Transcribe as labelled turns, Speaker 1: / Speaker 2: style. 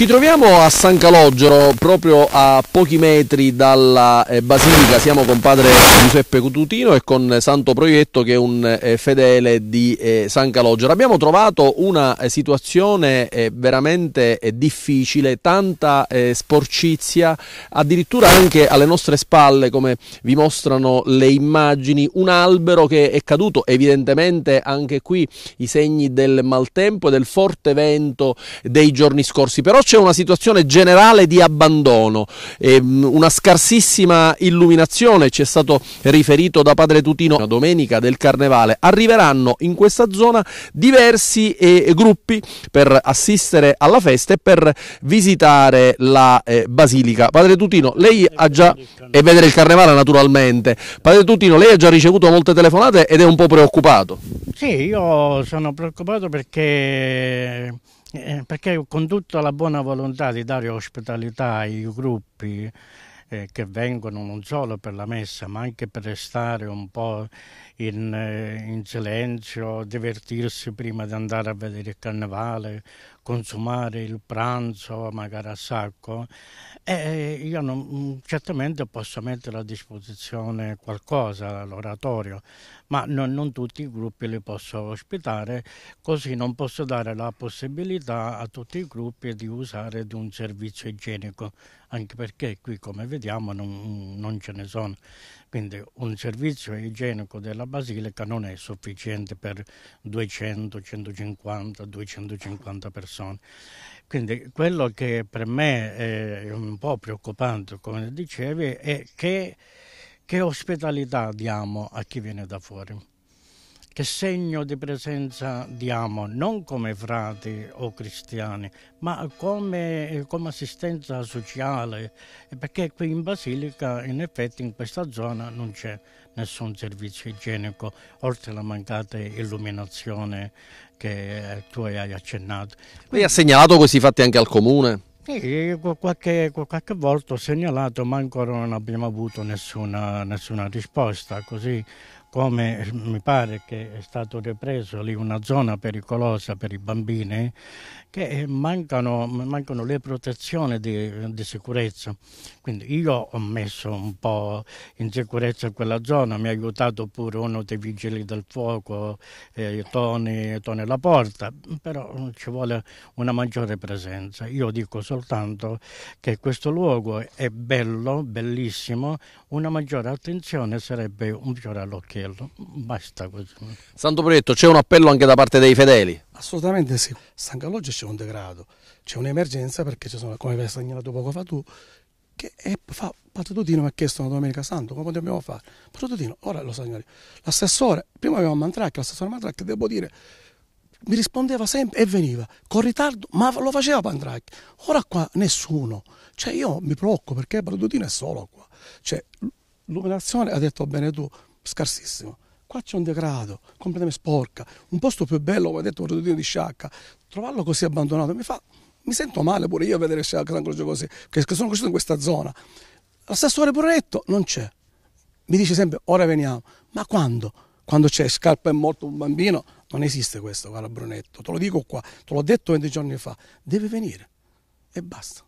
Speaker 1: Ci troviamo a San Calogero, proprio a pochi metri dalla eh, Basilica. Siamo con padre Giuseppe Cututino e con Santo Proietto, che è un eh, fedele di eh, San Calogero. Abbiamo trovato una situazione veramente difficile, tanta sporcizia, addirittura anche alle nostre spalle, come vi mostrano le immagini, un albero che è caduto. Evidentemente anche qui i segni del maltempo e del forte vento dei giorni scorsi. Però c'è una situazione generale di abbandono, ehm, una scarsissima illuminazione, ci è stato riferito da padre Tutino la domenica del carnevale, arriveranno in questa zona diversi e eh, gruppi per assistere alla festa e per visitare la eh, basilica. Padre Tutino, lei ha già e vedere il carnevale naturalmente. Padre Tutino, lei ha già ricevuto molte telefonate ed è un po' preoccupato.
Speaker 2: Sì, io sono preoccupato perché eh, perché con tutta la buona volontà di dare ospitalità ai gruppi eh, che vengono non solo per la messa ma anche per restare un po' in, eh, in silenzio, divertirsi prima di andare a vedere il carnevale, consumare il pranzo magari a sacco e io non, mm, certamente posso mettere a disposizione qualcosa all'oratorio ma non, non tutti i gruppi li posso ospitare così non posso dare la possibilità a tutti i gruppi di usare di un servizio igienico anche perché qui come vediamo non, non ce ne sono quindi un servizio igienico della basilica non è sufficiente per 200 150 250 persone Anderson. Quindi quello che per me è un po' preoccupante, come dicevi, è che, che ospitalità diamo a chi viene da fuori che segno di presenza diamo, non come frati o cristiani, ma come, come assistenza sociale, perché qui in Basilica in effetti in questa zona non c'è nessun servizio igienico, oltre alla mancata illuminazione che eh, tu hai accennato.
Speaker 1: Lei ha segnalato questi fatti anche al comune?
Speaker 2: qualche, qualche, volta ho segnalato, ma ancora non abbiamo avuto nessuna, nessuna risposta. Così come mi pare che è stato ripreso lì una zona pericolosa per i bambini, che mancano, mancano le protezioni di, di, sicurezza. Quindi io ho messo un po' in sicurezza quella zona, mi ha aiutato pure uno dei vigili del fuoco, eh, Tony, Tony Porta, però ci vuole una maggiore presenza. Io dico soltanto che questo luogo è bello, bellissimo, una maggiore attenzione sarebbe un fiore all'occhio macello, basta così.
Speaker 1: Santo Preto, c'è un appello anche da parte dei fedeli?
Speaker 3: Assolutamente sì, San Calogio c'è un degrado, c'è un'emergenza perché ci sono, come hai segnalato poco fa tu, che è, fa, Padre Tutino mi ha chiesto una domenica santo, come dobbiamo fare? Padre ora lo signori, l'assessore, prima avevamo Mantracchi, l'assessore Mantracchi, devo dire, mi rispondeva sempre e veniva con ritardo, ma lo faceva Pandracchi. Ora qua nessuno, cioè io mi preoccupo perché Bradutino è solo qua. Cioè, l'illuminazione, ha detto bene tu, scarsissimo. Qua c'è un degrado, completamente sporca, un posto più bello, come ha detto un rodino di sciacca, trovarlo così abbandonato mi fa, mi sento male pure io a vedere sciacca San Croce così, che sono cresciuto in questa zona. L'assessore Borretto non c'è, mi dice sempre ora veniamo, ma quando? Quando c'è scarpa e morto un bambino, non esiste questo, guarda Brunetto, te lo dico qua, te l'ho detto 20 giorni fa, deve venire e basta.